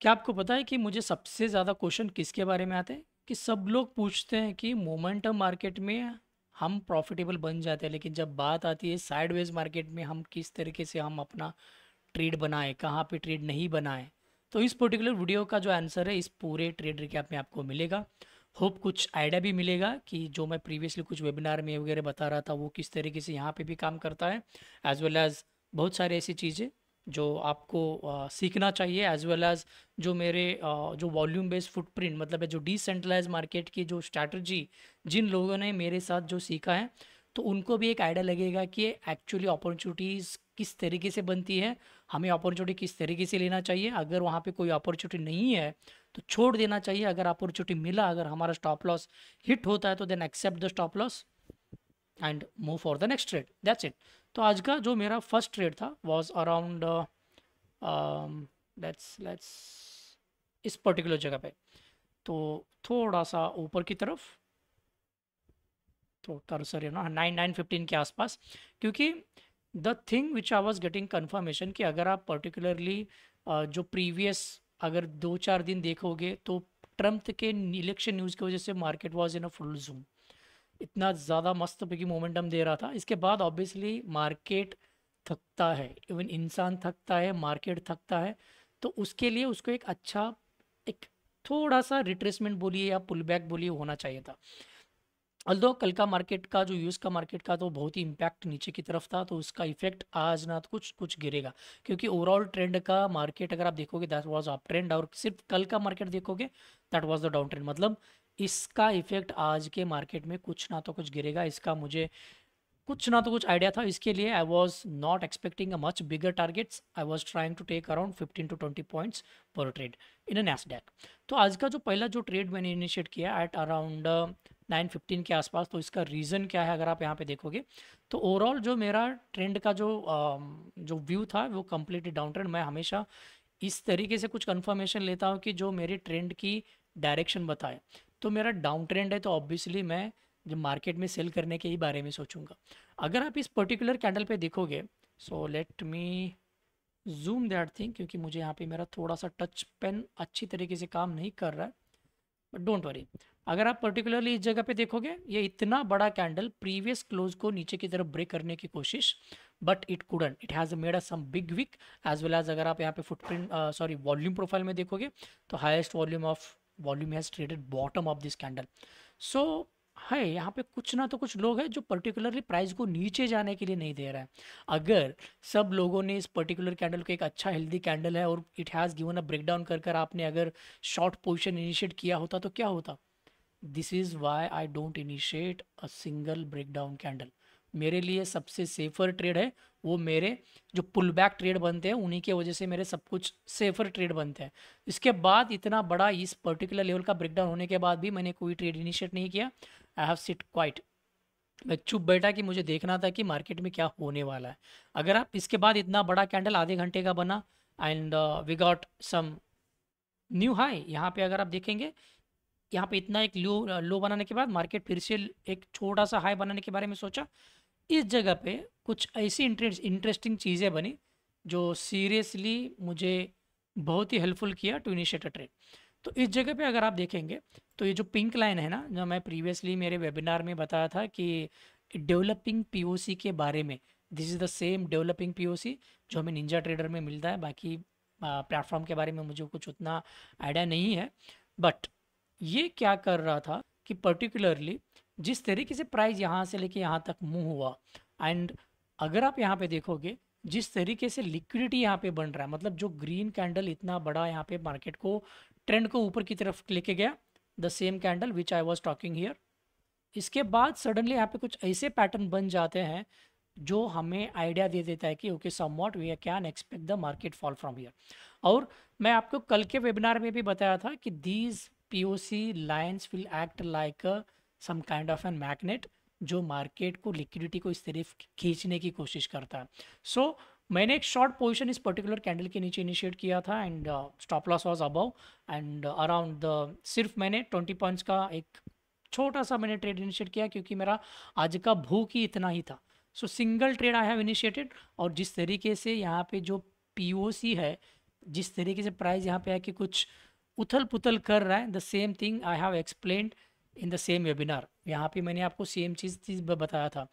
क्या आपको पता है कि मुझे सबसे ज़्यादा क्वेश्चन किसके बारे में आते हैं कि सब लोग पूछते हैं कि मोमेंटम मार्केट में हम प्रॉफिटेबल बन जाते हैं लेकिन जब बात आती है साइडवेज मार्केट में हम किस तरीके से हम अपना ट्रेड बनाएं कहाँ पे ट्रेड नहीं बनाएं तो इस पर्टिकुलर वीडियो का जो आंसर है इस पूरे ट्रेड रिकैप में आपको मिलेगा होप कुछ आइडिया भी मिलेगा कि जो मैं प्रीवियसली कुछ वेबिनार में वगैरह बता रहा था वो किस तरीके से यहाँ पर भी काम करता है एज वेल एज़ बहुत सारी ऐसी चीज़ें जो आपको आ, सीखना चाहिए एज वेल एज जो मेरे आ, जो वॉल्यूम बेस्ड फुटप्रिंट मतलब है जो डिसेंट्रलाइज मार्केट की जो स्ट्रैटर्जी जिन लोगों ने मेरे साथ जो सीखा है तो उनको भी एक आइडिया लगेगा कि एक्चुअली अपॉर्चुनिटीज़ किस तरीके से बनती है हमें अपॉर्चुनिटी किस तरीके से लेना चाहिए अगर वहाँ पे कोई अपॉर्चुनिटी नहीं है तो छोड़ देना चाहिए अगर अपॉर्चुनिटी मिला अगर हमारा स्टॉप लॉस हिट होता है तो then accept the stop loss and move for the next trade that's it तो आज का जो मेरा फर्स्ट ट्रेड था वॉज अराउंड लेट्स लेट्स इस पर्टिकुलर जगह पे तो थोड़ा सा ऊपर की तरफ तो तर सर ना नाइन नाइन फिफ्टीन के आसपास क्योंकि the thing which I was getting confirmation कि अगर आप पर्टिकुलरली uh, जो प्रीवियस अगर दो चार दिन देखोगे तो ट्रम्प के इलेक्शन न्यूज़ की वजह से market was in a full zoom इतना ज़्यादा मस्त पे की मोमेंटम दे रहा था इसके बाद ऑब्वियसली मार्केट थकता है इवन इंसान थकता है मार्केट थकता है तो उसके लिए उसको एक अच्छा एक थोड़ा सा रिट्रेसमेंट बोलिए या पुल बैक बोलिए होना चाहिए था अल्दो कल का मार्केट का जो यूएस का मार्केट का तो बहुत ही इम्पैक्ट नीचे की तरफ था तो उसका इफेक्ट आज ना तो कुछ कुछ गिरेगा क्योंकि ओवरऑल ट्रेंड का मार्केट अगर आप देखोगे दैट वाज अप ट्रेंड और सिर्फ कल का मार्केट देखोगे that was the down trend मतलब इसका इफेक्ट आज के मार्केट में कुछ ना तो कुछ गिरेगा इसका मुझे कुछ ना तो कुछ आइडिया था इसके लिए I was not expecting a much bigger targets I was trying to take around fifteen to twenty points पर ट्रेड इन अ डैक तो आज का जो पहला जो ट्रेड मैंने इनिशिएट किया एट अराउंड नाइन फिफ्टीन के आसपास तो इसका रीज़न क्या है अगर आप यहाँ पे देखोगे तो ओवरऑल जो मेरा ट्रेंड का जो um, जो व्यू था वो कम्प्लीटली डाउन ट्रेंड मैं हमेशा इस तरीके से कुछ कन्फर्मेशन लेता हूँ कि जो मेरे ट्रेंड की डायरेक्शन बताए तो मेरा डाउन ट्रेंड है तो ऑब्वियसली मैं जब मार्केट में सेल करने के ही बारे में सोचूंगा अगर आप इस पर्टिकुलर कैंडल पे देखोगे so let me zoom that thing क्योंकि मुझे यहाँ पे मेरा थोड़ा सा टच पेन अच्छी तरीके से काम नहीं कर रहा है बट डोंट वरी अगर आप पर्टिकुलरली इस जगह पे देखोगे ये इतना बड़ा कैंडल प्रीवियस क्लोज को नीचे की तरफ ब्रेक करने की कोशिश but it couldn't it has made a some big wick as well as अगर आप यहाँ पे फुटप्रिंट सॉरी वॉल्यूम प्रोफाइल में देखोगे तो highest volume of volume has traded bottom of this candle so है यहाँ पे कुछ ना तो कुछ लोग हैं जो पर्टिकुलरली प्राइस को नीचे जाने के लिए नहीं दे रहा है अगर सब लोगों ने इस पर्टिकुलर कैंडल को एक अच्छा हेल्दी कैंडल है और it has given a breakdown कर कर आपने अगर शॉर्ट पोजिशन इनिशिएट किया होता तो क्या होता this is why I don't initiate a single breakdown candle मेरे लिए सबसे सेफर ट्रेड है वो मेरे जो पुल बैक ट्रेड बनते हैं उन्हीं के वजह से मेरे सब कुछ सेफर ट्रेड बनते हैं इसके बाद इतना बड़ा इस पर्टिकुलर लेवल का ब्रेकडाउन होने के बाद भी मैंने कोई ट्रेड इनिशिएट नहीं किया आई हैव सिट क्वाइट मैं चुप बैठा कि मुझे देखना था कि मार्केट में क्या होने वाला है अगर आप इसके बाद इतना बड़ा कैंडल आधे घंटे का बना and we got some new high यहाँ पे अगर आप देखेंगे यहाँ पे इतना एक लो लो बनाने के बाद मार्केट फिर से एक छोटा सा हाई बनाने के बारे में सोचा इस जगह पे कुछ ऐसी इंटरेस्टिंग चीज़ें बनी जो सीरियसली मुझे बहुत ही हेल्पफुल किया टू इनिशिएट अ ट्रेड तो इस जगह पे अगर आप देखेंगे तो ये जो पिंक लाइन है ना जो मैं प्रीवियसली मेरे वेबिनार में बताया था कि डेवलपिंग पीओसी के बारे में this is the same developing POC जो हमें निंजा ट्रेडर में मिलता है बाकी प्लेटफॉर्म के बारे में मुझे कुछ उतना आइडिया नहीं है बट ये क्या कर रहा था कि पर्टिकुलरली जिस तरीके से प्राइस यहाँ से लेके यहाँ तक मूव हुआ एंड अगर आप यहाँ पे देखोगे जिस तरीके से लिक्विडिटी यहाँ पे बन रहा है मतलब जो ग्रीन कैंडल इतना बड़ा यहाँ पे मार्केट को ट्रेंड को ऊपर की तरफ लेके गया the same candle which I was talking here इसके बाद सडनली यहाँ पे कुछ ऐसे पैटर्न बन जाते हैं जो हमें आइडिया दे देता है कि okay somewhat we can expect the market fall from here और मैं आपको कल के वेबिनार में भी बताया था कि these P O C lines will act like some kind of an magnet जो मार्केट को लिक्विडिटी को इस तरफ खींचने की कोशिश करता है सो so, मैंने एक शॉर्ट पोजीशन इस पर्टिकुलर कैंडल के नीचे इनिशिएट किया था and stop loss was above and around the सिर्फ मैंने ट्वेंटी पॉइंट्स का एक छोटा सा मैंने ट्रेड इनिशिएट किया क्योंकि मेरा आज का भूख ही इतना ही था so single trade I have initiated और जिस तरीके से यहाँ पे जो पी है जिस तरीके से प्राइस यहाँ पे आके कुछ उथल पुथल कर रहा है the same thing I have explain in the same webinar यहाँ पे मैंने आपको सेम चीज़ चीज़ बताया था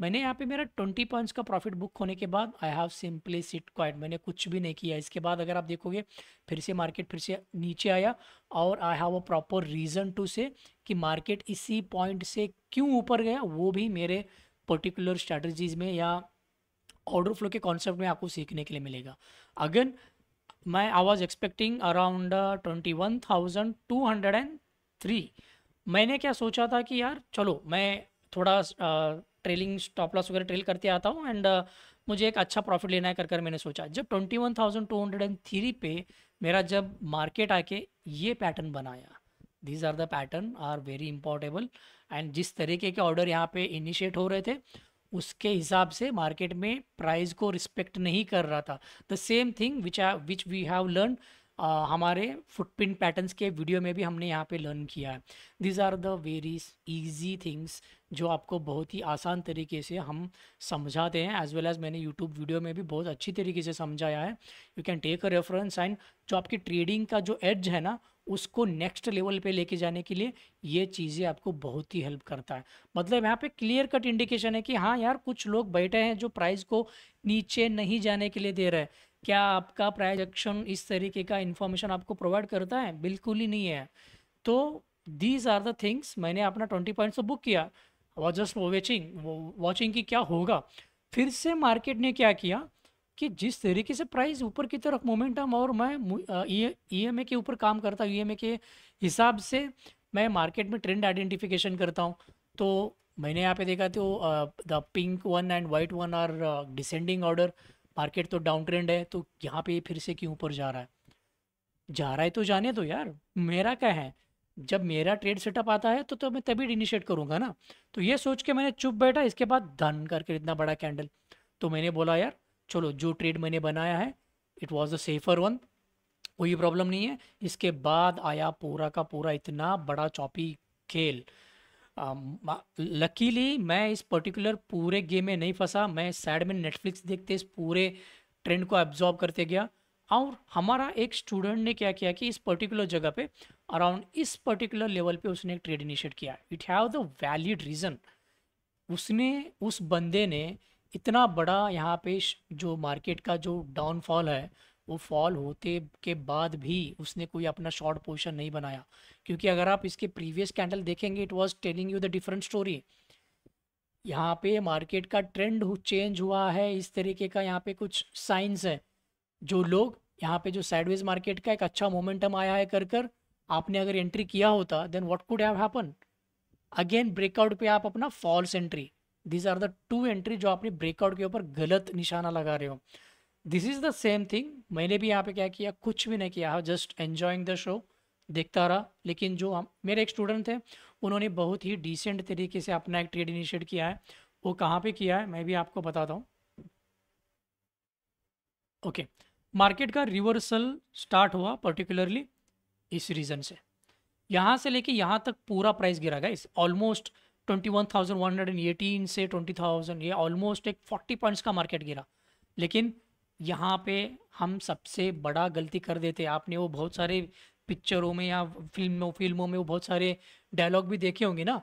मैंने यहाँ पे मेरा ट्वेंटी पॉइंट्स का प्रॉफिट बुक होने के बाद I have simply sit quite मैंने कुछ भी नहीं किया इसके बाद अगर आप देखोगे फिर से मार्केट फिर से नीचे आया और I have a proper reason to say कि मार्केट इसी पॉइंट से क्यों ऊपर गया वो भी मेरे पर्टिकुलर स्ट्रैटेजीज में या ऑर्डर फ्लो के कॉन्सेप्ट में आपको सीखने के लिए मिलेगा अगेन मैं I was expecting around twenty one thousand two hundred and three मैंने क्या सोचा था कि यार चलो मैं थोड़ा uh, ट्रेलिंग स्टॉप लॉस वगैरह ट्रेल करते आता हूँ एंड uh, मुझे एक अच्छा प्रॉफिट लेना है कर कर मैंने सोचा जब twenty one thousand two hundred and three पे मेरा जब मार्केट आके ये पैटर्न बनाया these are the pattern are very important and जिस तरीके के ऑर्डर यहाँ पे इनिशिएट हो रहे थे उसके हिसाब से मार्केट में प्राइस को रिस्पेक्ट नहीं कर रहा था the same thing which which we have learn ah, हमारे फुटप्रिंट पैटर्न्स के वीडियो में भी हमने यहाँ पे लर्न किया है these are the very easy things जो आपको बहुत ही आसान तरीके से हम समझाते हैं एज वेल एज़ मैंने यूट्यूब वीडियो में भी बहुत अच्छी तरीके से समझाया है you can take a reference and जो आपकी ट्रेडिंग का जो एज है ना उसको नेक्स्ट लेवल पे लेके जाने के लिए ये चीज़ें आपको बहुत ही हेल्प करता है मतलब यहाँ पे क्लियर कट इंडिकेशन है कि हाँ यार कुछ लोग बैठे हैं जो प्राइस को नीचे नहीं जाने के लिए दे रहे हैं क्या आपका प्राइजेक्शन इस तरीके का इन्फॉर्मेशन आपको प्रोवाइड करता है बिल्कुल ही नहीं है तो दीज आर द थिंग्स मैंने अपना ट्वेंटी पॉइंट्स बुक किया वॉज जस्ट वॉचिंग वॉचिंग की क्या होगा फिर से मार्केट ने क्या किया कि जिस तरीके से प्राइस ऊपर की तरफ मोमेंटम और मैं ई एम e, e के ऊपर काम करता हूँ ई e के हिसाब से मैं मार्केट में ट्रेंड आइडेंटिफिकेशन करता हूँ तो मैंने यहाँ पे देखा तो the pink one and white one are descending order market तो डाउन ट्रेंड है तो यहाँ पे फिर से क्यों ऊपर जा रहा है जा रहा है तो जाने दो यार मेरा क्या है जब मेरा ट्रेड सेटअप आता है तो तो मैं तभी इनिशिएट करूँगा ना तो ये सोच के मैंने चुप बैठा इसके बाद धन करके इतना बड़ा कैंडल तो मैंने बोला यार चलो जो ट्रेड मैंने बनाया है it was a safer one कोई प्रॉब्लम नहीं है इसके बाद आया पूरा का पूरा इतना बड़ा चौपी खेल लकीली um, मैं इस पर्टिकुलर पूरे गेम में नहीं फंसा मैं साइड में नेटफ्लिक्स देखते इस पूरे ट्रेंड को एब्जॉर्ब करते गया और हमारा एक स्टूडेंट ने क्या किया कि इस पर्टिकुलर जगह पे अराउंड इस पर्टिकुलर लेवल पे उसने एक ट्रेड इनिशिएट किया it have the valid reason उसने उस बंदे ने इतना बड़ा यहाँ पे जो मार्केट का जो डाउनफॉल है वो फॉल होते के बाद भी उसने कोई अपना शॉर्ट पोजिशन नहीं बनाया क्योंकि अगर आप इसके प्रीवियस कैंडल देखेंगे it was telling you the different story यहाँ पे मार्केट का ट्रेंड चेंज हुआ है इस तरीके का यहाँ पे कुछ साइंस है जो लोग यहाँ पे जो साइडवेज मार्केट का एक अच्छा मोमेंटम आया है कर कर आपने अगर एंट्री किया होता then what could have happen again breakout पे आप अपना false entry these are the two entry जो आपने ब्रेकआउट के ऊपर गलत निशाना लगा रहे हो this is the same thing मैंने भी यहाँ पे क्या किया कुछ भी नहीं किया जस्ट एन्जॉइंग द शो देखता रहा लेकिन जो हम मेरे एक स्टूडेंट थे उन्होंने बहुत ही डिसेंट तरीके से अपना एक ट्रेड इनिशिएट किया है वो कहाँ पे किया है मैं भी आपको बताता हूँ ओके मार्केट का रिवर्सल स्टार्ट हुआ पर्टिकुलरली इस रीज़न से यहाँ से लेके यहाँ तक पूरा प्राइस गिरा इस almost twenty one thousand one hundred and eighteen से ट्वेंटी थाउजेंड ये ऑलमोस्ट एक फोर्टी पॉइंट्स का मार्केट गिरा लेकिन यहाँ पे हम सबसे बड़ा गलती कर देते हैं आपने वो बहुत सारे पिक्चरों में या फिल्मों फिल्मों में वो बहुत सारे डायलॉग भी देखे होंगे ना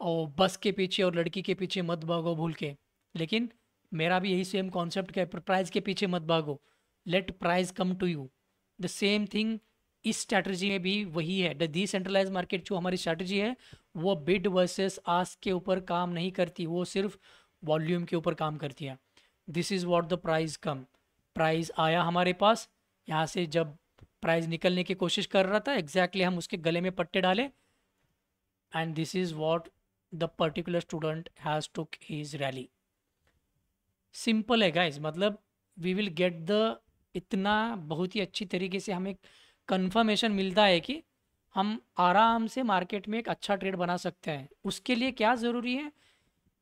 और बस के पीछे और लड़की के पीछे मत भागो भूल के लेकिन मेरा भी यही सेम कॉन्सेप्ट है प्राइज के पीछे मत भागो let price come to you the same thing इस स्ट्रैटर्जी में भी वही है द डिसेंट्रलाइज मार्केट जो हमारी स्ट्रैटर्जी है वो बिड वर्सेस आस के ऊपर काम नहीं करती वो सिर्फ वॉल्यूम के ऊपर काम करती है this is what the price come price आया हमारे पास यहाँ से जब प्राइज़ निकलने की कोशिश कर रहा था एग्जैक्टली exactly हम उसके गले में पट्टे डाले and this is what the particular student has took his rally simple है गाइज मतलब वी विल गेट द इतना बहुत ही अच्छी तरीके से हमें कन्फर्मेशन मिलता है कि हम आराम से मार्केट में एक अच्छा ट्रेड बना सकते हैं उसके लिए क्या ज़रूरी है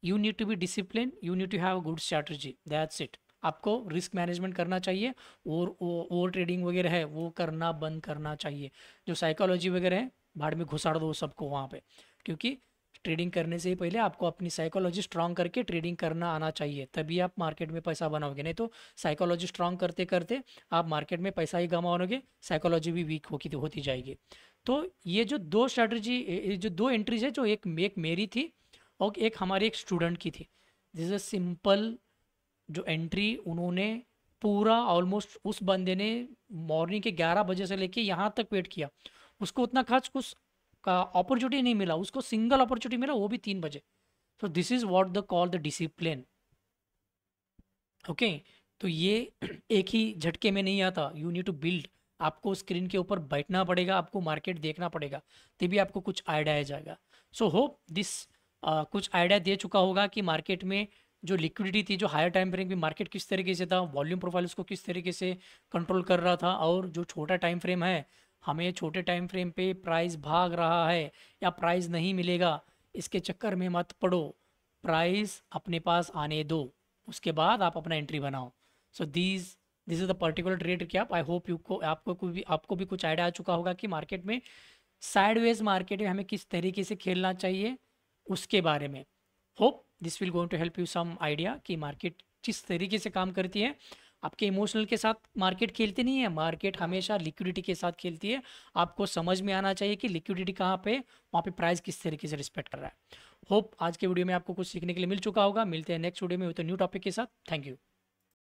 you need to be discipline you need to have a good strategy that's it आपको रिस्क मैनेजमेंट करना चाहिए और ओवर ट्रेडिंग वगैरह है वो करना बंद करना चाहिए जो साइकोलॉजी वगैरह है भाड़ में घुसाड़ दो सबको वहाँ पे क्योंकि ट्रेडिंग करने से ही पहले आपको अपनी साइकोलॉजी स्ट्रांग करके ट्रेडिंग करना आना चाहिए तभी आप मार्केट में पैसा बनाओगे नहीं तो साइकोलॉजी स्ट्रांग करते करते आप मार्केट में पैसा ही गंवाओगे साइकोलॉजी भी वीक होती होती जाएगी तो ये जो दो स्ट्रैटर्जी जो दो एंट्रीज है जो एक मेक मेरी थी और एक हमारी एक स्टूडेंट की थी जिस सिंपल जो एंट्री उन्होंने पूरा ऑलमोस्ट उस बंदे ने मॉर्निंग के 11 बजे से लेके यहाँ तक वेट किया उसको उतना खास कुछ का अपॉर्चुनिटी नहीं मिला उसको सिंगल अपॉर्चुनिटी मिला वो भी तीन बजे so this is what the call the discipline okay तो ये एक ही झटके में नहीं आता यू नीड टू बिल्ड आपको स्क्रीन के ऊपर बैठना पड़ेगा आपको मार्केट देखना पड़ेगा तभी आपको कुछ आइडिया आ जाएगा सो होप दिस आ, कुछ आइडिया दे चुका होगा कि मार्केट में जो लिक्विडिटी थी जो हायर टाइम फ्रेम में मार्केट किस तरीके से था वॉल्यूम प्रोफाइल उसको किस तरीके से कंट्रोल कर रहा था और जो छोटा टाइम फ्रेम है हमें छोटे टाइम फ्रेम पे प्राइस भाग रहा है या प्राइस नहीं मिलेगा इसके चक्कर में मत पड़ो प्राइस अपने पास आने दो उसके बाद आप अपना एंट्री बनाओ so these this is the particular trade क्या आई होप यू को आपको कोई भी आपको भी कुछ आइडिया आ चुका होगा कि मार्केट में साइडवेज मार्केट में हमें किस तरीके से खेलना चाहिए उसके बारे में hope this will going to help you some idea कि मार्केट किस तरीके से काम करती है आपके इमोशनल के साथ मार्केट खेलती नहीं है मार्केट हमेशा लिक्विडिटी के साथ खेलती है आपको समझ में आना चाहिए कि लिक्विडिटी कहाँ पे वहाँ पे प्राइस किस तरीके से रिस्पेक्ट कर रहा है होप आज के वीडियो में आपको कुछ सीखने के लिए मिल चुका होगा मिलते हैं नेक्स्ट वीडियो में तो न्यू टॉपिक के साथ थैंक यू